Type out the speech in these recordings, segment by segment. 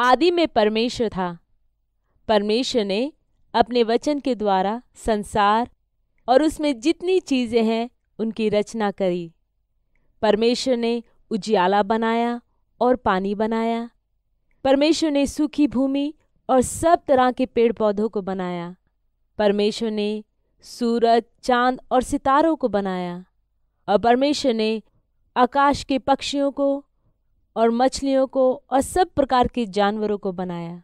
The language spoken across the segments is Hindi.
आदि में परमेश्वर था परमेश्वर ने अपने वचन के द्वारा संसार और उसमें जितनी चीज़ें हैं उनकी रचना करी परमेश्वर ने उजियाला बनाया और पानी बनाया परमेश्वर ने सूखी भूमि और सब तरह के पेड़ पौधों को बनाया परमेश्वर ने सूरज चांद और सितारों को बनाया और परमेश्वर ने आकाश के पक्षियों को और मछलियों को और सब प्रकार के जानवरों को बनाया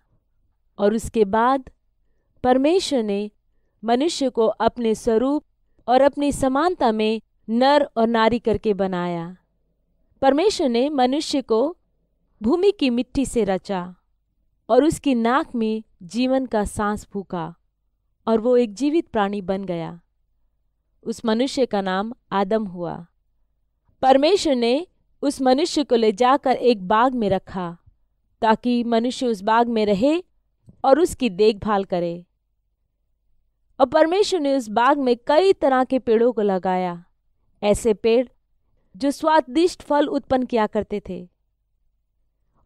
और उसके बाद परमेश्वर ने मनुष्य को अपने स्वरूप और अपनी समानता में नर और नारी करके बनाया परमेश्वर ने मनुष्य को भूमि की मिट्टी से रचा और उसकी नाक में जीवन का सांस फूका और वो एक जीवित प्राणी बन गया उस मनुष्य का नाम आदम हुआ परमेश्वर ने उस मनुष्य को ले जाकर एक बाग में रखा ताकि मनुष्य उस बाग में रहे और उसकी देखभाल करे और परमेश्वर ने उस बाग में कई तरह के पेड़ों को लगाया ऐसे पेड़ जो स्वादिष्ट फल उत्पन्न किया करते थे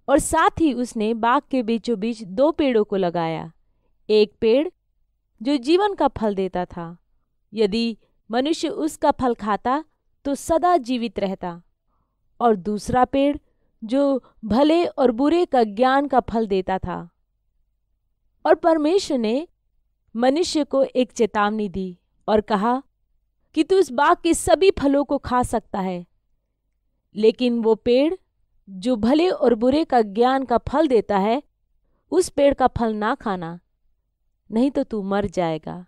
और साथ ही उसने बाग के बीचों बीच दो पेड़ों को लगाया एक पेड़ जो जीवन का फल देता था यदि मनुष्य उसका फल खाता तो सदा जीवित रहता और दूसरा पेड़ जो भले और बुरे का ज्ञान का फल देता था और परमेश्वर ने मनुष्य को एक चेतावनी दी और कहा कि तू इस बाग के सभी फलों को खा सकता है लेकिन वो पेड़ जो भले और बुरे का ज्ञान का फल देता है उस पेड़ का फल ना खाना नहीं तो तू मर जाएगा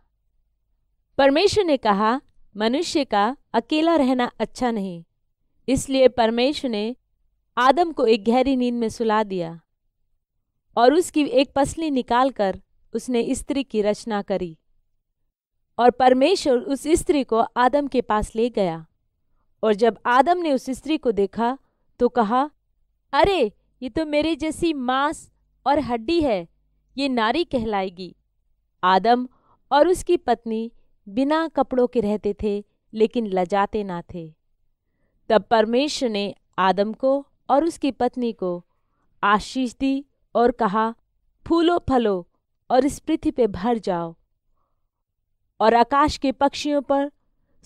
परमेश्वर ने कहा मनुष्य का अकेला रहना अच्छा नहीं इसलिए परमेश्वर ने आदम को एक गहरी नींद में सुला दिया और उसकी एक पसली निकालकर उसने स्त्री की रचना करी और परमेश्वर उस स्त्री को आदम के पास ले गया और जब आदम ने उस स्त्री को देखा तो कहा अरे ये तो मेरे जैसी मांस और हड्डी है ये नारी कहलाएगी आदम और उसकी पत्नी बिना कपड़ों के रहते थे लेकिन लजाते ना थे तब परमेश्वर ने आदम को और उसकी पत्नी को आशीष दी और कहा फूलो फलो और इस पृथ्वी पे भर जाओ और आकाश के पक्षियों पर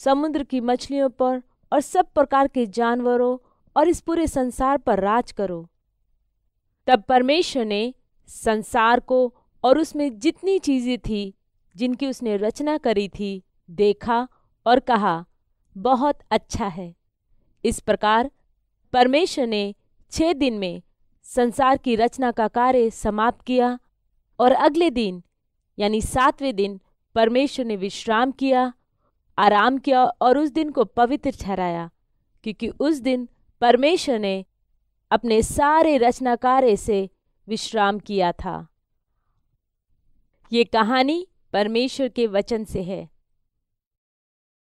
समुद्र की मछलियों पर और सब प्रकार के जानवरों और इस पूरे संसार पर राज करो तब परमेश्वर ने संसार को और उसमें जितनी चीज़ें थी जिनकी उसने रचना करी थी देखा और कहा बहुत अच्छा है इस प्रकार परमेश्वर ने छह दिन में संसार की रचना का कार्य समाप्त किया और अगले दिन यानी सातवें दिन परमेश्वर ने विश्राम किया आराम किया और उस दिन को पवित्र ठहराया क्योंकि उस दिन परमेश्वर ने अपने सारे रचना कार्य से विश्राम किया था ये कहानी परमेश्वर के वचन से है